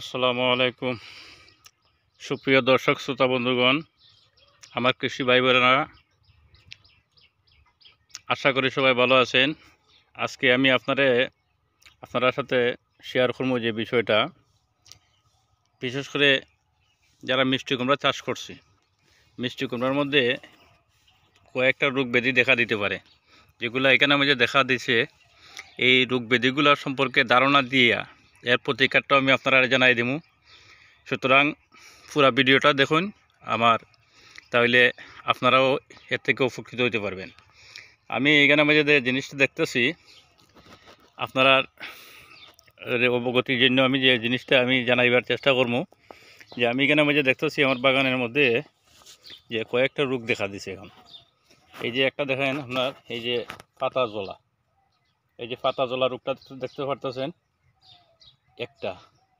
আসসালামু আলাইকুম সুপ্রিয় দর্শক শ্রোতা বন্ধুগণ আমার কৃষি ভাই বোনেরা আশা করি সবাই ভালো আছেন আজকে আমি আপনারে আপনার সাথে শেয়ার করবো যে বিষয়টা বিশেষ করে যারা মিষ্টি কুমড়া চাষ করছি মিষ্টি কুমড়ার মধ্যে কয়েকটা রোগ ব্যাধি দেখা দিতে পারে যেগুলো এখানে আমি যে দেখা দিছে এই রোগ ব্যাধিগুলোর সম্পর্কে ধারণা দিয়া এর প্রতিকারটাও আমি আপনারা জানাই দিব সুতরাং পুরো ভিডিওটা দেখুন আমার তাহলে আপনারাও এর থেকে উপকৃত হতে পারবেন আমি এখানে মাঝে যে জিনিসটা দেখতেছি আপনারা অবগতির জন্য আমি যে জিনিসটা আমি জানাইবার চেষ্টা করবো যে আমি এখানে মাঝে দেখতেছি আমার বাগানের মধ্যে যে কয়েকটা রোগ দেখা দিছে এখন এই যে একটা দেখেন আপনার এই যে পাতা জলা এই যে পাতা জলা রোগটা দেখতে পারতেছেন একটা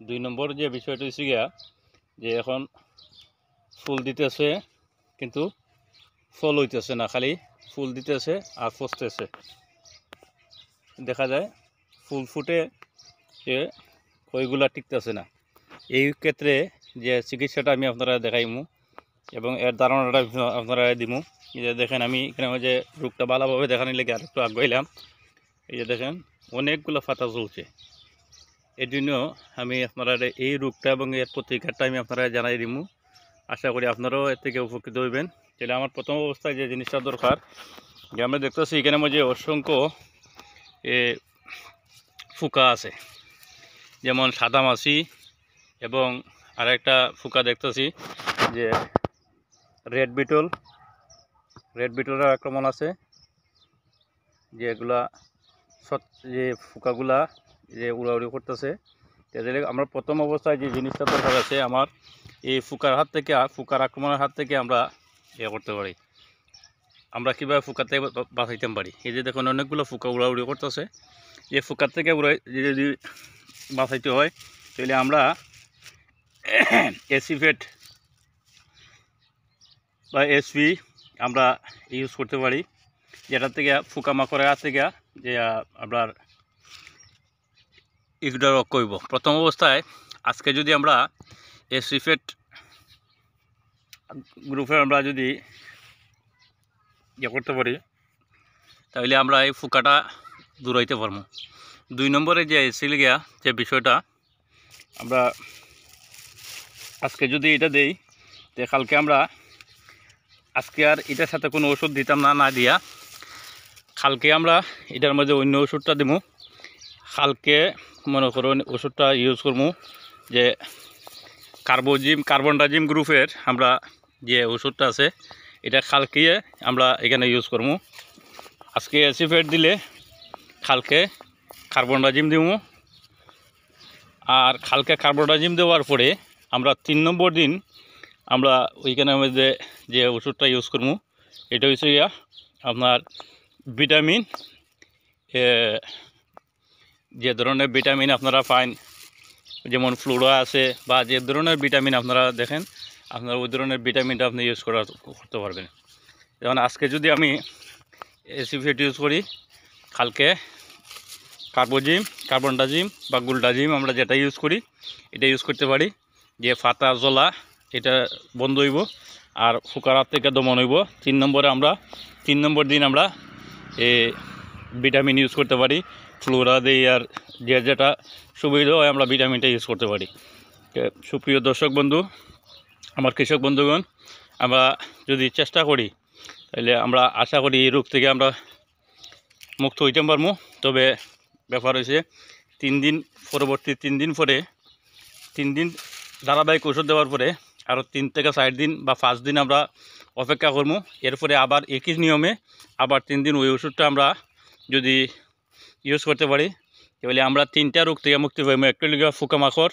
দুই নম্বর যে বিষয়টা হয়েছে গিয়া যে এখন ফুল দিতেছে কিন্তু ফল হইতেছে না খালি ফুল দিতেছে আর ফসতেছে দেখা যায় ফুল ফুটে যে ওইগুলা টিকতেছে না এই ক্ষেত্রে যে চিকিৎসাটা আমি আপনারা দেখাইমু এবং এর ধারণাটা আপনারা দিমু যে দেখেন আমি এখানে যে রোগটা ভালোভাবে দেখানি লেগে আর একটু আগাইলাম এই যে দেখেন অনেকগুলো ফাতা চলছে এর জন্য আমি আপনারা এই রোগটা এবং এর প্রতিকারটা আমি আপনারা জানাই দিব আশা করি আপনারাও এর থেকে উপকৃত হইবেন যেটা আমার প্রথম অবস্থায় যে জিনিসটা দরকার যে আমরা দেখতেছি এখানে যে অসংখ্য এ ফুকা আছে যেমন সাদা মাছি এবং আরেকটা ফুকা দেখতেছি যে রেড বিটল রেড বিটলের আক্রমণ আছে যেগুলা যে ফুকাগুলা যে উড়াউড়ি করতেছে তাদের আমরা প্রথম অবস্থায় যে জিনিসটা দরকার আছে আমার এই ফুকার হাত থেকে ফুকার আক্রমণের হাত থেকে আমরা ইয়ে করতে পারি আমরা কীভাবে ফুকার থেকে বাঁচাইতে পারি এই যে দেখুন অনেকগুলো ফুকা উড়াউড়ি করতেছে যে ফুকার থেকে উড়াই যদি বাঁচাইতে হয় তাহলে আমরা এসিফেট বা এসপি আমরা ইউজ করতে পারি যেটা থেকে ফুকা মাকড়ের হাত থেকে যে আপনার ইগনোর করব প্রথম অবস্থায় আজকে যদি আমরা এই সিফেট গ্রুপে আমরা যদি ইয়ে করতে পারি তাহলে আমরা এই ফুকাটা দূরাইতে পারবো দুই নম্বরে যে এসিল গিয়া যে বিষয়টা আমরা আজকে যদি এটা দেই তে কালকে আমরা আজকে আর এটার সাথে কোনো ওষুধ দিতাম না না দিয়া কালকে আমরা এটার মধ্যে অন্য ওষুধটা দেবো কালকে মনে করুন ওষুধটা ইউজ করবো যে কার্বোজিম কার্বনডাজিম গ্রুপের আমরা যে ওষুধটা আছে এটা খালকে আমরা এখানে ইউজ করবো আজকে অ্যাসিফেট দিলে খালকে কার্বনডাজিম দিব আর খালকে কার্বনডাজিম দেওয়ার পরে আমরা তিন নম্বর দিন আমরা ওইখানে আমাদের যে ওষুধটা ইউজ করবো এটা হচ্ছে আপনার ভিটামিন যে ধরনের ভিটামিন আপনারা পান যেমন ফ্লুরো আছে বা যে ধরনের ভিটামিন আপনারা দেখেন আপনারা ওই ধরনের ভিটামিনটা আপনি ইউজ করা করতে পারবেন যেমন আজকে যদি আমি এসিফেট ইউজ করি কালকে কার্বোজিম কার্বনডাজিম বা গুলডাজিম আমরা যেটা ইউজ করি এটা ইউজ করতে পারি যে ফাতা জলা এটা বন্ধ হইব আর ফুকার হাত থেকে দমন হইব তিন নম্বরে আমরা তিন নম্বর দিন আমরা এ ভিটামিন ইউজ করতে পারি ফ্লোরা দিয়ে আর যে যেটা সুবিধা হয় আমরা ভিটামিনটা ইউজ করতে পারি সুপ্রিয় দর্শক বন্ধু আমার কৃষক বন্ধুগণ আমরা যদি চেষ্টা করি তাহলে আমরা আশা করি এই রোগ থেকে আমরা মুক্ত হইতে পারবো তবে ব্যাপার হয়েছে তিন দিন পরবর্তী তিন দিন পরে তিন দিন ধারাবাহিক ওষুধ দেওয়ার পরে আরও তিন থেকে চার দিন বা পাঁচ দিন আমরা অপেক্ষা করবো এরপরে আবার একই নিয়মে আবার তিন দিন ওই ওষুধটা আমরা যদি ইউজ করতে পারি এবারে আমরা তিনটা রোগ থেকে মুক্তি পাইমু একটু হইল গিয়া মাখর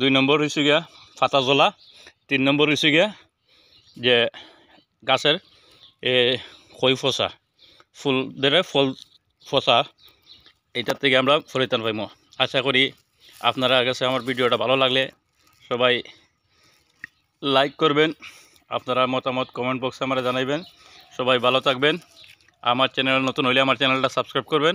দুই নম্বর হয়েছে গিয়া ফাতা জ্বলা তিন নম্বর হয়েছে গিয়া যে গাছের এ খই ফসা ফুল দেরে ফল ফসা এটার থেকে আমরা পরিত্রাণ পাইম আশা করি আপনারা কাছে আমার ভিডিওটা ভালো লাগলে সবাই লাইক করবেন আপনারা মতামত কমেন্ট বক্সে আমরা জানাইবেন সবাই ভালো থাকবেন আমার চ্যানেল নতুন হলে আমার চ্যানেলটা সাবস্ক্রাইব করবেন